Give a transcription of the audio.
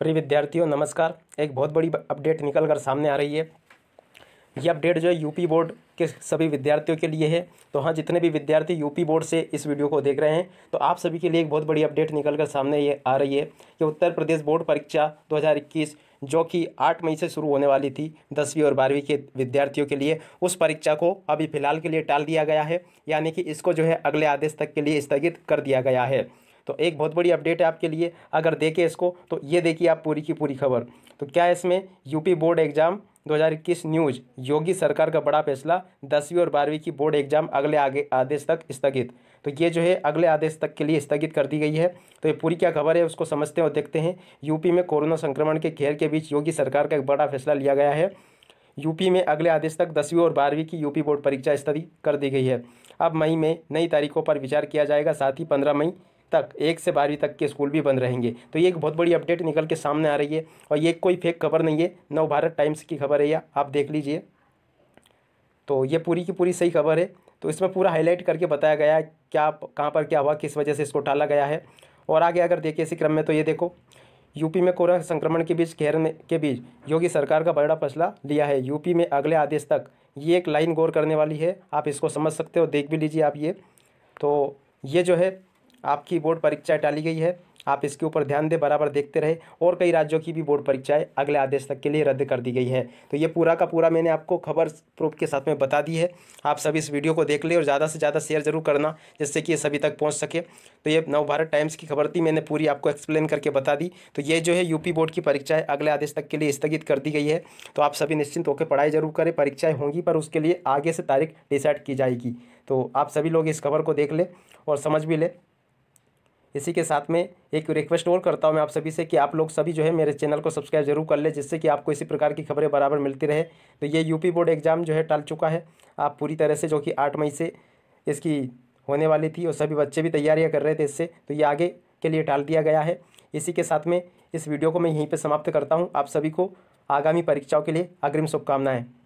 प्रिय विद्यार्थियों नमस्कार एक बहुत बड़ी अपडेट निकल कर सामने आ रही है ये अपडेट जो है यूपी बोर्ड के सभी विद्यार्थियों के लिए है तो हाँ जितने भी विद्यार्थी यूपी बोर्ड से इस वीडियो को देख रहे हैं तो आप सभी के लिए एक बहुत बड़ी अपडेट निकल कर सामने ये आ रही है कि उत्तर प्रदेश बोर्ड परीक्षा दो जो कि आठ मई से शुरू होने वाली थी दसवीं और बारहवीं के विद्यार्थियों के लिए उस परीक्षा को अभी फ़िलहाल के लिए टाल दिया गया है यानी कि इसको जो है अगले आदेश तक के लिए स्थगित कर दिया गया है तो एक बहुत बड़ी अपडेट है आपके लिए अगर देखें इसको तो ये देखिए आप पूरी की पूरी खबर तो क्या इसमें UP board exam 2021 news Yogi सरकार का बड़ा फैसला दसवीं और बारहवीं की बोर्ड एग्जाम अगले आगे आदेश तक स्थगित तो ये जो है अगले आदेश तक के लिए स्थगित कर दी गई है तो ये पूरी क्या खबर है उसको समझते हैं और देखते हैं यूपी में कोरोना संक्रमण के घेर के बीच योगी सरकार का एक बड़ा फैसला लिया गया है यूपी में अगले आदेश तक दसवीं और बारहवीं की यूपी बोर्ड परीक्षा स्थगित कर दी गई है अब मई में नई तारीखों पर विचार किया जाएगा साथ ही पंद्रह मई तक एक से बारहवीं तक के स्कूल भी बंद रहेंगे तो ये एक बहुत बड़ी अपडेट निकल के सामने आ रही है और ये कोई फेक खबर नहीं है नव भारत टाइम्स की खबर है या आप देख लीजिए तो ये पूरी की पूरी सही खबर है तो इसमें पूरा हाईलाइट करके बताया गया है क्या कहाँ पर क्या हुआ किस वजह से इसको टाला गया है और आगे अगर देखिए इसी क्रम में तो ये देखो यूपी में कोरोना संक्रमण के बीच घेरने में के बीच योगी सरकार का बड़ा फैसला लिया है यूपी में अगले आदेश तक ये एक लाइन गौर करने वाली है आप इसको समझ सकते हो देख भी लीजिए आप ये तो ये जो है आपकी बोर्ड परीक्षाएँ टाली गई है आप इसके ऊपर ध्यान दें बराबर देखते रहे और कई राज्यों की भी बोर्ड परीक्षाएं अगले आदेश तक के लिए रद्द कर दी गई है तो ये पूरा का पूरा मैंने आपको खबर प्रूफ के साथ में बता दी है आप सभी इस वीडियो को देख लें और ज़्यादा से ज़्यादा शेयर जरूर करना जिससे कि ये सभी तक पहुँच सके तो ये नव भारत टाइम्स की खबर थी मैंने पूरी आपको एक्सप्लेन करके बता दी तो ये जो है यूपी बोर्ड की परीक्षाएँ अगले आदेश तक के लिए स्थगित कर दी गई है तो आप सभी निश्चिंत होकर पढ़ाई जरूर करें परीक्षाएँ होंगी पर उसके लिए आगे से तारीख डिसाइड की जाएगी तो आप सभी लोग इस खबर को देख लें और समझ भी लें इसी के साथ में एक रिक्वेस्ट और करता हूँ मैं आप सभी से कि आप लोग सभी जो है मेरे चैनल को सब्सक्राइब जरूर कर ले जिससे कि आपको इसी प्रकार की खबरें बराबर मिलती रहे तो ये यूपी बोर्ड एग्ज़ाम जो है टाल चुका है आप पूरी तरह से जो कि आठ मई से इसकी होने वाली थी और सभी बच्चे भी तैयारियाँ कर रहे थे इससे तो ये आगे के लिए टाल दिया गया है इसी के साथ में इस वीडियो को मैं यहीं पर समाप्त करता हूँ आप सभी को आगामी परीक्षाओं के लिए अग्रिम शुभकामनाएं